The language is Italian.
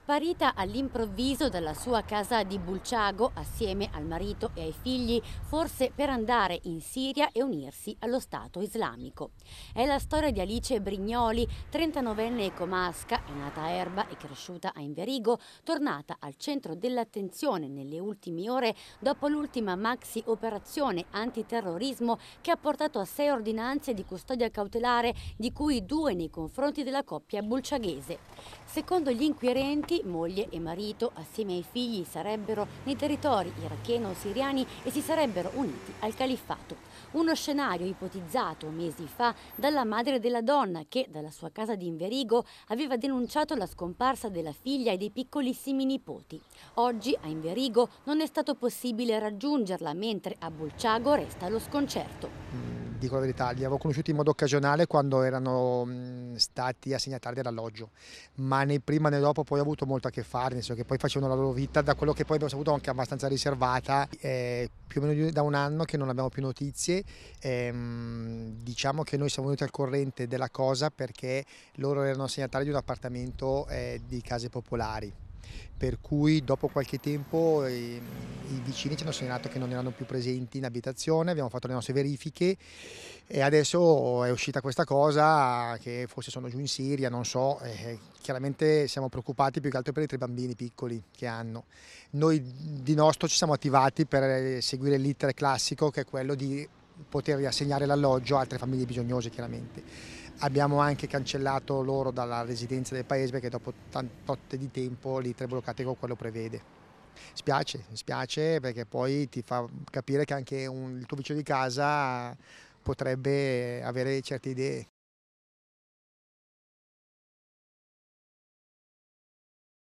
Sparita all'improvviso dalla sua casa di Bulciago assieme al marito e ai figli, forse per andare in Siria e unirsi allo Stato islamico. È la storia di Alice Brignoli, 39enne ecomasca, è nata a Erba e cresciuta a Inverigo, tornata al centro dell'attenzione nelle ultime ore dopo l'ultima maxi operazione antiterrorismo che ha portato a sei ordinanze di custodia cautelare, di cui due nei confronti della coppia bulciaghese. Secondo gli inquirenti, migranti, moglie e marito, assieme ai figli, sarebbero nei territori iracheno-siriani e si sarebbero uniti al califfato. Uno scenario ipotizzato mesi fa dalla madre della donna che, dalla sua casa di Inverigo, aveva denunciato la scomparsa della figlia e dei piccolissimi nipoti. Oggi a Inverigo non è stato possibile raggiungerla, mentre a Bolciago resta lo sconcerto. Mm dico la verità, li avevo conosciuti in modo occasionale quando erano mm, stati assegnatari dell'alloggio, ma né prima né dopo poi ho avuto molto a che fare, nel senso che poi facevano la loro vita, da quello che poi abbiamo saputo anche abbastanza riservata, eh, più o meno da un anno che non abbiamo più notizie, ehm, diciamo che noi siamo venuti al corrente della cosa perché loro erano assegnatari di un appartamento eh, di case popolari per cui dopo qualche tempo i, ehm, i vicini ci hanno segnalato che non erano più presenti in abitazione, abbiamo fatto le nostre verifiche e adesso è uscita questa cosa che forse sono giù in Siria, non so, eh, eh chiaramente siamo preoccupati più che altro per i tre bambini piccoli che hanno. Noi di nostro ci siamo attivati per eh, seguire l'iter classico che è quello di poter riassegnare l'alloggio a altre famiglie bisognose chiaramente. Abbiamo anche cancellato loro dalla residenza del paese perché dopo tot di tempo l'iter con quello prevede. Spiace, spiace perché poi ti fa capire che anche un, il tuo vicino di casa potrebbe avere certe idee.